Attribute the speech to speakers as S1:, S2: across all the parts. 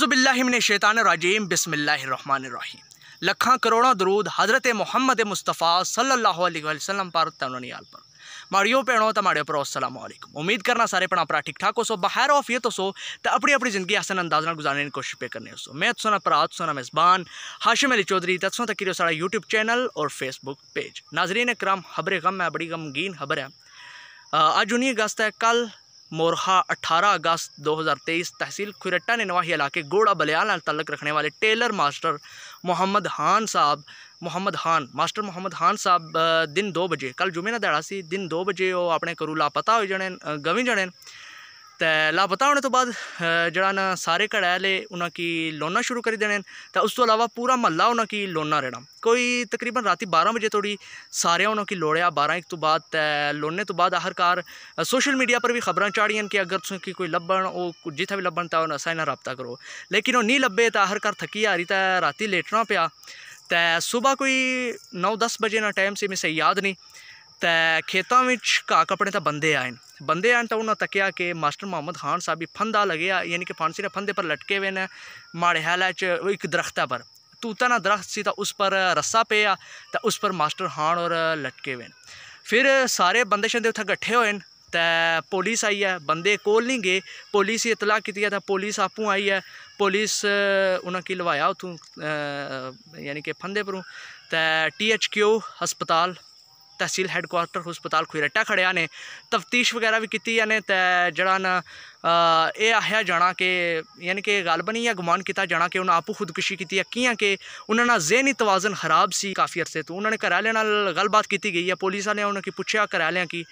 S1: अज़बिल्लिमिनशैतानरजीम बसमिल्लर लखा करोड़ों दरूद हज़रत मोहम्मद मुस्तफ़ा सल्लल्लाहु अलैहि वसल्लम पर तननियाल पर माड़ियो भेणों तमाड़े पर असलम उम्मीद करना सारे भड़ा भरा ठीक ठाक हो सो बाहर ऑफ ये तो सो तो अपनी अपनी जिंदगी आसन अंदाज गुजारने की कोशिश पे करने सो मैं तुसोना भरा तुसोना मेज़बान हाशिम अली चौधरी तत्सों तक करियो सारा यूट्यूब चैनल और फेसबुक पेज नाजरीन कराम खबरें गम है बड़ी गमगीन खबर है अज उन्नी अगस्त है कल मोरहा 18 अगस्त 2023 तहसील खुरट्टा नवाही इलाके गोड़ा बलियाल तल्लक रखने वाले टेलर मास्टर मोहम्मद हान साहब मोहम्मद हान मास्टर मोहम्मद हान साहब दिन दो बजे कल जुमे ना दिहाड़ा सी दिन दो बजे वो अपने करू लापता हो जाने गवी जाने ते लापता होने तो बाद जड़ा ना सारे घड़े आह्ले उन्होंने लौना शुरू करी देने तो उस तो अलावा पूरा महला उन्होंने लौना रहना कोई तकरीबन राती बारह बजे धोड़ी सारे उन्होंने लोड़िया बारह एक तो बाद ते लौने तो बाद आखिरकार सोशल मीडिया पर भी खबर चाढ़ियन कि अगर तुसें कोई लभन वो जित्थें भी लभन तो असा इन्हें रबता करो लेकिन वह नहीं लब्भे तो आखिरकार थकी हारी तो राती लेटना पाया तो सुबह कोई नौ दस बजे ना टाइम से मैं सही याद नहीं ਤੇ ਖੇਤਾਂ ਵਿੱਚ ਘਾ ਕਪੜੇ ਤਾਂ ਬੰਦੇ ਆਏ ਬੰਦੇ ਆਣ ਤਾਂ ਉਹਨਾਂ ਤੱਕਿਆ ਕਿ ਮਾਸਟਰ ਮੁਹੰਮਦ ਖਾਨ ਸਾਹਿਬ ਹੀ ਫੰਦਾ ਲਗਿਆ ਯਾਨੀ ਕਿ ਫਾਂਸੀ ਦੇ ਫੰਦੇ ਪਰ ਲਟਕੇ ਹੋਏ ਨੇ ਮਾੜੇ ਹਾਲਾ ਚ ਇੱਕ ਦਰਖਤਾ ਪਰ ਤੂਤਾ ਨਾ ਦਰਖਤ ਸੀ ਤਾਂ ਉਸ ਪਰ ਰੱਸਾ ਪਿਆ ਤਾਂ ਉਸ ਪਰ ਮਾਸਟਰ ਖਾਨ ਔਰ ਲਟਕੇ ਹੋਏ ਫਿਰ ਸਾਰੇ ਬੰਦੇ ਸ਼ੰਦੇ ਉੱਥੇ ਇਕੱਠੇ ਹੋਏ ਨੇ ਤਾਂ ਪੁਲਿਸ ਆਈ ਹੈ ਬੰਦੇ ਕੋਲ ਨਹੀਂ ਗਏ ਪੁਲਿਸ ਹੀ ਇਤਲਾਹ ਕੀਤੀ ਤਾਂ ਪੁਲਿਸ ਆਪੂ ਆਈ ਹੈ ਪੁਲਿਸ ਉਹਨਾਂ ਕੀ ਲਵਾਇਆ ਉਥੋਂ ਯਾਨੀ ਕਿ ਫੰਦੇ ਪਰੋਂ ਤਾਂ ਟੀਐਚਕਿਊ ਹਸਪਤਾਲ तहसील हैडकुआटर हस्पताल खुरटा खड़िया ने तफ्तीश वगैरह भी की जड़ा न यह आखेआ जाना कि यानी कि गल बनी इ'यां गुमान कीता जाना कि उन्हें आपूं खुदकुशी की ऐ कि'यां कि उन्नै जेह्नी तवाजन खराब से काफ़ी अरसे तो उन्होंने घर आह्लें नाल गल्लबात कीती गेई ऐ पुलिस आह्लें उ'नेंगी पुच्छेआ घर आह्लें गी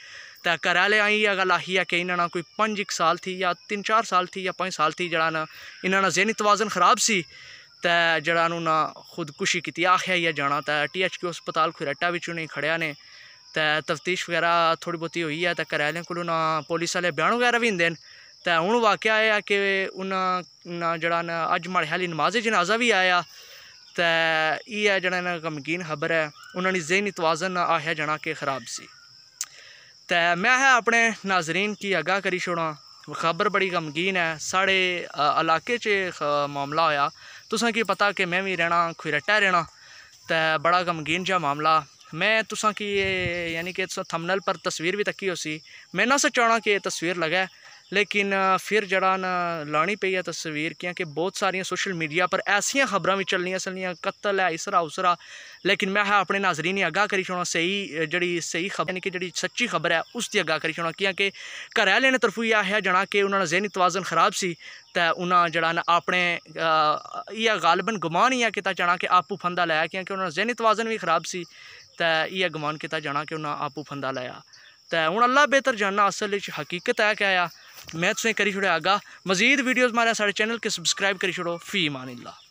S1: ते घर आह्लें इ'यै गल आखी है कि इन्होंने कोई पंज एक साल थी या तीन चार साल थी या पाँच साल थी जरा ना इन्ना जेह्नी तवाजन खराब से तो जरा उन्ना खुदकुशी आख्या ही है जाना ते टी एच क्यू हस्पताल खुरटा भी उन्हें खड़िया ने ते तफ्तीश बगैरा थोड़ी बहुत हुई है ते घरै आह्लें कोलूं ना पुलिस आह्ले ब्यान बगैरा भी दिंदे न ते हून वाक्या एह् कि हून जेह्ड़ा न अज्ज म्हाड़े ख्याल जनाजा भी आया ते इ'यै जेह्ड़ा न खबर है उन्होंने जेह्नी तोआजन आखेआ जाना कि खराब सी ते मैं है अपने नाजरीन की आगाह करी छोड़ां खबर बड़ी गमगीन है साढ़े इलाके च मामला होएआ तुसें कि पता कि मैं भी रैह्ना खजरटै रैह्ना ते बड़ा गमगीन जहा मामला ਮੈਂ ਤੁਸਾਂ ਕੀ ਯਾਨੀ ਕਿ ਤੁਸਾਂ ਥੰਬਨਲ ਪਰ ਤਸਵੀਰ ਵੀ ਤੱਕੀ ਸੀ ਮੈਨਾਂ ਸੇ ਚਾਣਾ ਕਿ ਇਹ ਤਸਵੀਰ ਲਗਾ ਲੇਕਿਨ ਫਿਰ ਜੜਾ ਨਾ ਲਾਣੀ ਪਈ ਹੈ ਤਸਵੀਰ ਕਿਉਂਕਿ ਬਹੁਤ ਸਾਰੀਆਂ ਸੋਸ਼ਲ ਮੀਡੀਆ ਪਰ ਐਸੀਆਂ ਖਬਰਾਂ ਵੀ ਚੱਲਣੀਆਂ ਅਸਲੀਆਂ ਕਤਲ ਹੈ ਇਸਰਾ ਉਸਰਾ ਲੇਕਿਨ ਮੈਂ ਹਾਂ ਆਪਣੇ ਨਾਜ਼ਰੀ ਨਹੀਂ ਅਗਾ ਕਰੀ ਛੋਣਾ ਸਹੀ ਜਿਹੜੀ ਸਹੀ ਖਬਰ ਨਹੀਂ ਕਿ ਜਿਹੜੀ ਸੱਚੀ ਖਬਰ ਹੈ ਉਸ ਦੀ ਅਗਾ ਕਰੀ ਛੋਣਾ ਕਿਉਂਕਿ ਘਰਿਆ ਲੈਣੇ ਤਰਫੂ ਹੀ ਹੈ ਜਣਾ ਕਿ ਉਹਨਾਂ ਦਾ ਜ਼ਿਹਨੀ ਤਵਾਜ਼ਨ ਖਰਾਬ ਸੀ ਤਾਂ ਉਹਨਾਂ ਜਿਹੜਾ ਨਾ ਆਪਣੇ ਇਹ ਗਾਲਬਨ ਗੁਮਾਨ ਹੀ ਆ ਕਿਤਾ ਜਣਾ ਕਿ ਆਪੂ ਫੰਦਾ ਲਾਇਆ ਕਿਉਂਕਿ ਉਹਨਾਂ ਦਾ ਜ਼ਿਹਨੀ ਤਵਾਜ਼ਨ ਵੀ ਖਰਾਬ ਸੀ तो यह गमान किया जाना कि उन्हें आपू फंदा लाया तो हूँ अला बेहतर जानना असल हकीकत है क्या आ मैं तुम्हें करी छुड़ागा मजीद वीडियोज़ मारे साढ़े चैनल के सब्सक्राइब करी छोड़ो फी मान ला